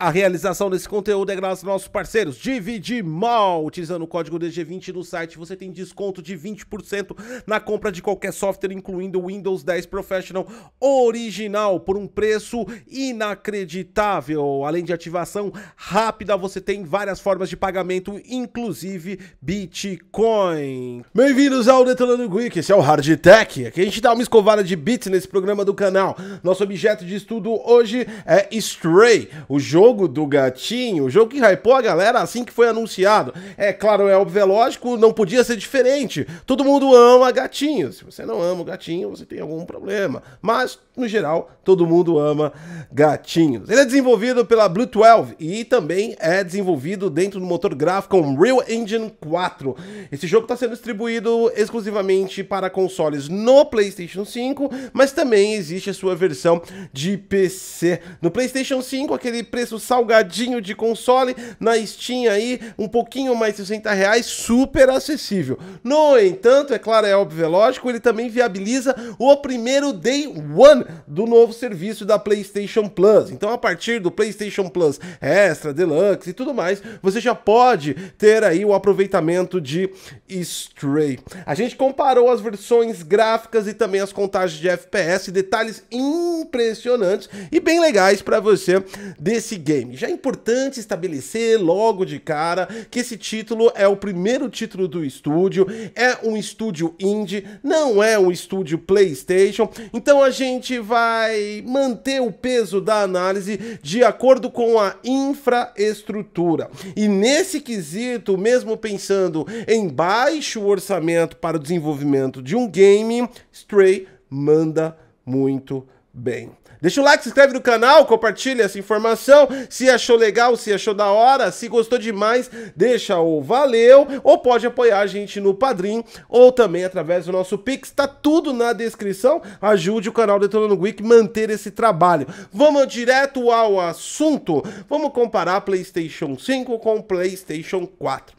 A realização desse conteúdo é graças aos nossos parceiros Dividir Mal. Utilizando o código DG20 no site, você tem desconto de 20% na compra de qualquer software, incluindo o Windows 10 Professional original, por um preço inacreditável. Além de ativação rápida, você tem várias formas de pagamento, inclusive Bitcoin. Bem-vindos ao Detonando Geek, esse é o Hard Tech. Aqui a gente dá uma escovada de bits nesse programa do canal. Nosso objeto de estudo hoje é Stray, o jogo jogo do gatinho, o jogo que hypou a galera assim que foi anunciado. É claro, é óbvio, é lógico, não podia ser diferente. Todo mundo ama gatinho. Se você não ama o gatinho, você tem algum problema. Mas, no geral, todo mundo ama gatinhos. Ele é desenvolvido pela Blue 12 e também é desenvolvido dentro do motor gráfico Unreal Engine 4. Esse jogo está sendo distribuído exclusivamente para consoles no PlayStation 5, mas também existe a sua versão de PC. No PlayStation 5, aquele preço salgadinho de console, na Steam aí, um pouquinho mais de 60 reais, super acessível. No entanto, é claro, é óbvio, é lógico, ele também viabiliza o primeiro Day One do novo serviço da PlayStation Plus. Então, a partir do PlayStation Plus Extra, Deluxe e tudo mais, você já pode ter aí o aproveitamento de Stray. A gente comparou as versões gráficas e também as contagens de FPS, detalhes impressionantes e bem legais para você decidir game. Já é importante estabelecer logo de cara que esse título é o primeiro título do estúdio, é um estúdio indie, não é um estúdio PlayStation. Então a gente vai manter o peso da análise de acordo com a infraestrutura. E nesse quesito, mesmo pensando em baixo orçamento para o desenvolvimento de um game, Stray manda muito bem. Deixa o like, se inscreve no canal, compartilha essa informação. Se achou legal, se achou da hora, se gostou demais, deixa o valeu. Ou pode apoiar a gente no Padrim ou também através do nosso Pix. Tá tudo na descrição. Ajude o canal Detonando Geek manter esse trabalho. Vamos direto ao assunto. Vamos comparar PlayStation 5 com PlayStation 4.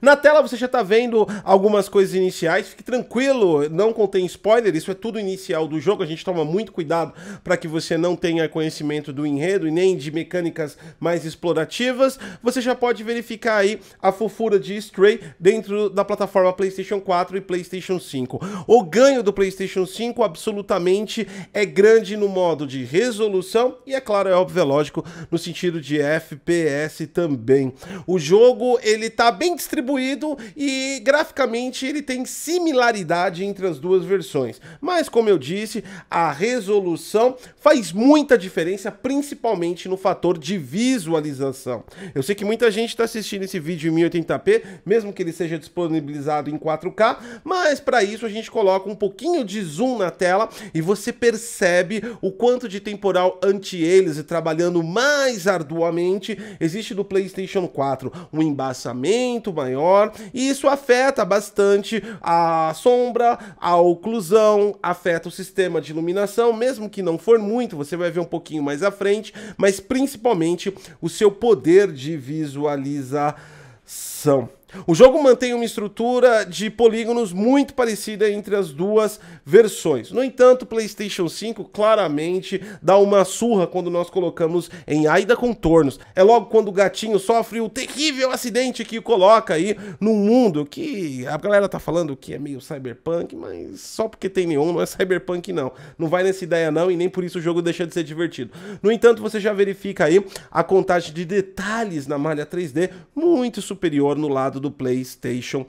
Na tela você já está vendo algumas coisas iniciais, fique tranquilo, não contém spoiler, isso é tudo inicial do jogo, a gente toma muito cuidado para que você não tenha conhecimento do enredo e nem de mecânicas mais explorativas. Você já pode verificar aí a fofura de Stray dentro da plataforma PlayStation 4 e PlayStation 5. O ganho do PlayStation 5 absolutamente é grande no modo de resolução e é claro, é óbvio, é lógico, no sentido de FPS também. O jogo ele tá bem distribuído e graficamente ele tem similaridade entre as duas versões. Mas como eu disse, a resolução faz muita diferença, principalmente no fator de visualização. Eu sei que muita gente está assistindo esse vídeo em 1080p, mesmo que ele seja disponibilizado em 4K, mas para isso a gente coloca um pouquinho de zoom na tela e você percebe o quanto de temporal anti e trabalhando mais arduamente existe do PlayStation 4, um embaçamento muito maior e isso afeta bastante a sombra, a oclusão, afeta o sistema de iluminação, mesmo que não for muito, você vai ver um pouquinho mais à frente, mas principalmente o seu poder de visualização. O jogo mantém uma estrutura de polígonos muito parecida entre as duas versões. No entanto, o PlayStation 5 claramente dá uma surra quando nós colocamos em Aida Contornos. É logo quando o gatinho sofre o terrível acidente que o coloca aí num mundo que a galera tá falando que é meio cyberpunk, mas só porque tem nenhum não é cyberpunk não. Não vai nessa ideia não e nem por isso o jogo deixa de ser divertido. No entanto, você já verifica aí a contagem de detalhes na malha 3D muito superior no lado do do PlayStation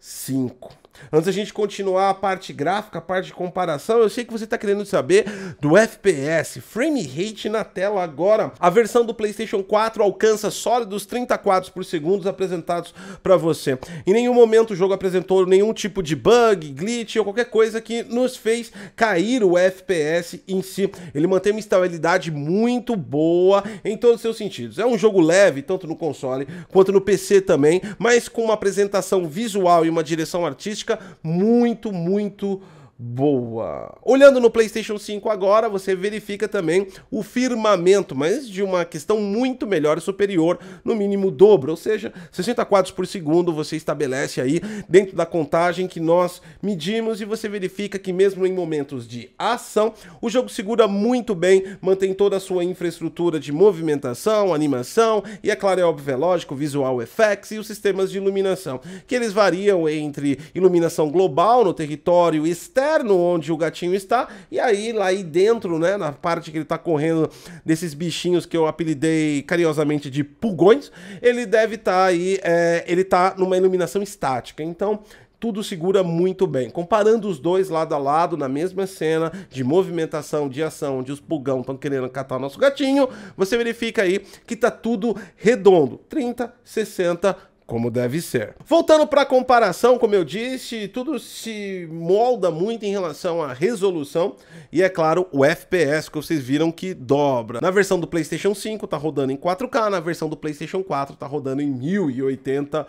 5. Antes da gente continuar a parte gráfica, a parte de comparação, eu sei que você está querendo saber do FPS, frame rate na tela agora. A versão do PlayStation 4 alcança sólidos 30 quadros por segundo apresentados para você. Em nenhum momento o jogo apresentou nenhum tipo de bug, glitch ou qualquer coisa que nos fez cair o FPS em si. Ele mantém uma estabilidade muito boa em todos os seus sentidos. É um jogo leve, tanto no console quanto no PC também, mas com uma apresentação visual e uma direção artística muito, muito boa. Olhando no PlayStation 5 agora, você verifica também o firmamento, mas de uma questão muito melhor e superior, no mínimo dobro, ou seja, 60 quadros por segundo você estabelece aí dentro da contagem que nós medimos e você verifica que mesmo em momentos de ação, o jogo segura muito bem, mantém toda a sua infraestrutura de movimentação, animação e é claro, é óbvio, é lógico, visual effects e os sistemas de iluminação, que eles variam entre iluminação global no território externo inferno onde o gatinho está. E aí, lá aí dentro, né, na parte que ele está correndo desses bichinhos que eu apelidei carinhosamente de pulgões, ele deve estar tá aí, é, ele está numa iluminação estática. Então, tudo segura muito bem. Comparando os dois lado a lado, na mesma cena de movimentação, de ação, onde os pulgão estão querendo catar o nosso gatinho, você verifica aí que tá tudo redondo. 30, 60, como deve ser. Voltando para a comparação, como eu disse, tudo se molda muito em relação à resolução e é claro, o FPS que vocês viram que dobra. Na versão do PlayStation 5 tá rodando em 4K, na versão do PlayStation 4 tá rodando em 1080p.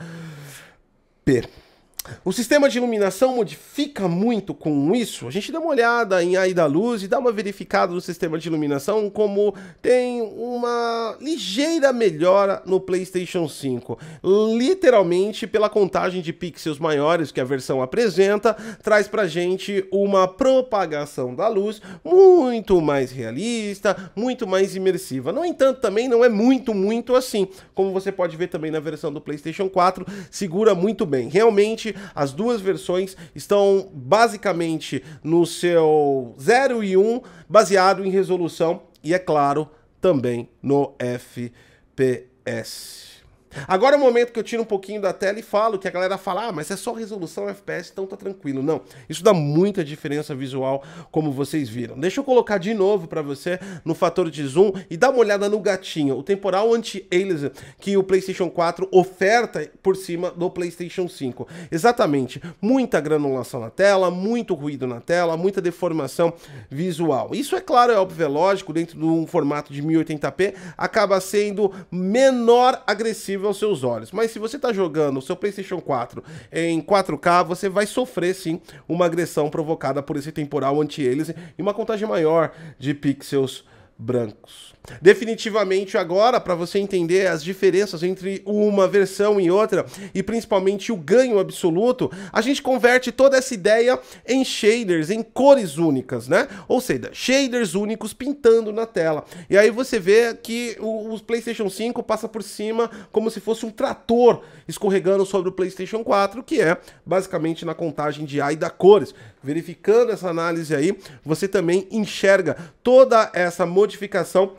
O sistema de iluminação modifica muito com isso. A gente dá uma olhada em Ai da Luz e dá uma verificada no sistema de iluminação, como tem uma ligeira melhora no PlayStation 5, literalmente pela contagem de pixels maiores que a versão apresenta, traz pra gente uma propagação da luz muito mais realista, muito mais imersiva. No entanto, também não é muito, muito assim, como você pode ver também na versão do PlayStation 4, segura muito bem. Realmente, as duas versões estão basicamente no seu 0 e 1, baseado em resolução e, é claro, também no FPS. Agora é o momento que eu tiro um pouquinho da tela e falo que a galera fala, ah, mas é só resolução FPS, então tá tranquilo. Não, isso dá muita diferença visual, como vocês viram. Deixa eu colocar de novo para você no fator de zoom e dá uma olhada no gatinho, o temporal anti-aliasing que o PlayStation 4 oferta por cima do PlayStation 5. Exatamente, muita granulação na tela, muito ruído na tela, muita deformação visual. Isso é claro, é óbvio, é lógico, dentro de um formato de 1080p, acaba sendo menor agressivo visível aos seus olhos. Mas se você está jogando o seu PlayStation 4 em 4K, você vai sofrer sim uma agressão provocada por esse temporal anti-aliasing e uma contagem maior de pixels brancos. Definitivamente agora, para você entender as diferenças entre uma versão e outra, e principalmente o ganho absoluto, a gente converte toda essa ideia em shaders, em cores únicas, né? Ou seja, shaders únicos pintando na tela. E aí você vê que o, o PlayStation 5 passa por cima como se fosse um trator escorregando sobre o PlayStation 4, que é basicamente na contagem de AI da cores verificando essa análise aí, você também enxerga toda essa modificação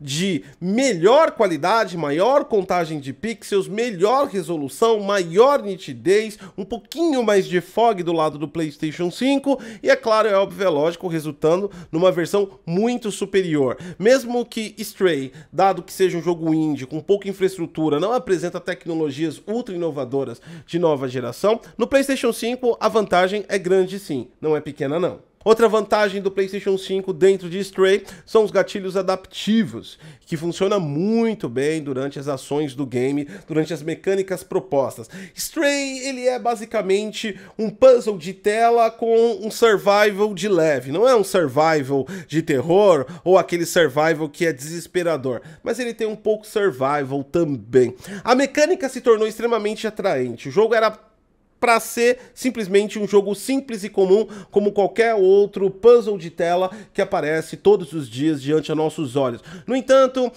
de melhor qualidade, maior contagem de pixels, melhor resolução, maior nitidez, um pouquinho mais de fog do lado do PlayStation 5 e é claro, é óbvio, é lógico, resultando numa versão muito superior. Mesmo que Stray, dado que seja um jogo indie com pouca infraestrutura, não apresenta tecnologias ultra inovadoras de nova geração, no PlayStation 5 a vantagem é grande sim, não é pequena não. Outra vantagem do PlayStation 5 dentro de Stray são os gatilhos adaptivos, que funciona muito bem durante as ações do game, durante as mecânicas propostas. Stray, ele é basicamente um puzzle de tela com um survival de leve. Não é um survival de terror ou aquele survival que é desesperador, mas ele tem um pouco survival também. A mecânica se tornou extremamente atraente. O jogo era para ser simplesmente um jogo simples e comum, como qualquer outro puzzle de tela que aparece todos os dias diante a nossos olhos. No entanto,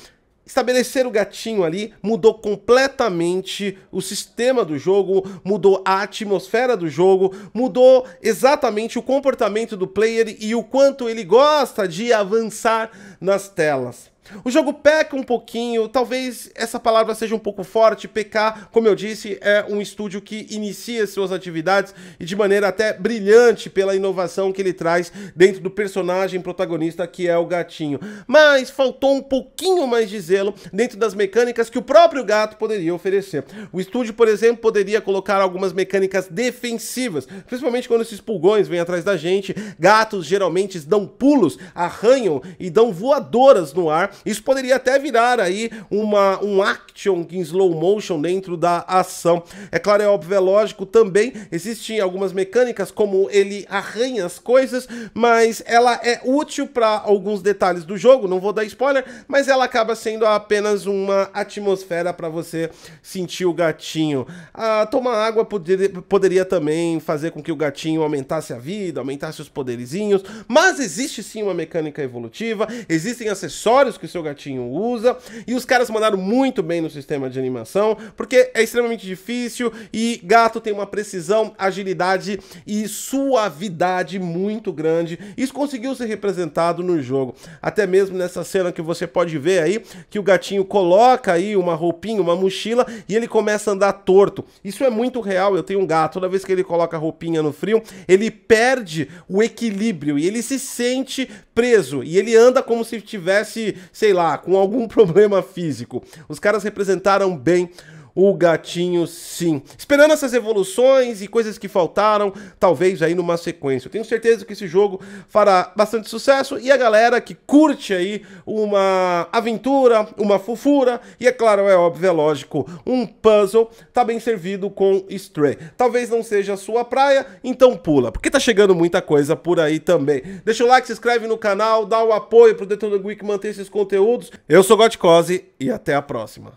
estabelecer o gatinho ali mudou completamente o sistema do jogo, mudou a atmosfera do jogo, mudou exatamente o comportamento do player e o quanto ele gosta de avançar nas telas. O jogo peca um pouquinho, talvez essa palavra seja um pouco forte. PK, como eu disse, é um estúdio que inicia suas atividades e de maneira até brilhante pela inovação que ele traz dentro do personagem protagonista que é o gatinho. Mas faltou um pouquinho mais de zelo dentro das mecânicas que o próprio gato poderia oferecer. O estúdio, por exemplo, poderia colocar algumas mecânicas defensivas, principalmente quando esses pulgões vêm atrás da gente. Gatos geralmente dão pulos, arranham e dão voadoras no ar isso poderia até virar aí uma, um action em slow motion dentro da ação. É claro, é óbvio, é lógico, também existem algumas mecânicas como ele arranha as coisas, mas ela é útil para alguns detalhes do jogo, não vou dar spoiler, mas ela acaba sendo apenas uma atmosfera para você sentir o gatinho. Ah, tomar água poder, poderia também fazer com que o gatinho aumentasse a vida, aumentasse os poderizinhos, mas existe sim uma mecânica evolutiva, existem acessórios que que o seu gatinho usa. E os caras mandaram muito bem no sistema de animação, porque é extremamente difícil e gato tem uma precisão, agilidade e suavidade muito grande. Isso conseguiu ser representado no jogo. Até mesmo nessa cena que você pode ver aí, que o gatinho coloca aí uma roupinha, uma mochila e ele começa a andar torto. Isso é muito real, eu tenho um gato, toda vez que ele coloca a roupinha no frio, ele perde o equilíbrio e ele se sente preso e ele anda como se tivesse sei lá, com algum problema físico. Os caras representaram bem o gatinho sim. Esperando essas evoluções e coisas que faltaram, talvez aí numa sequência. Eu tenho certeza que esse jogo fará bastante sucesso e a galera que curte aí uma aventura, uma fofura e é claro, é óbvio, é lógico, um puzzle tá bem servido com Stray. Talvez não seja a sua praia, então pula, porque tá chegando muita coisa por aí também. Deixa o like, se inscreve no canal, dá o apoio pro Detonando Geek manter esses conteúdos. Eu sou Gotcose e até a próxima.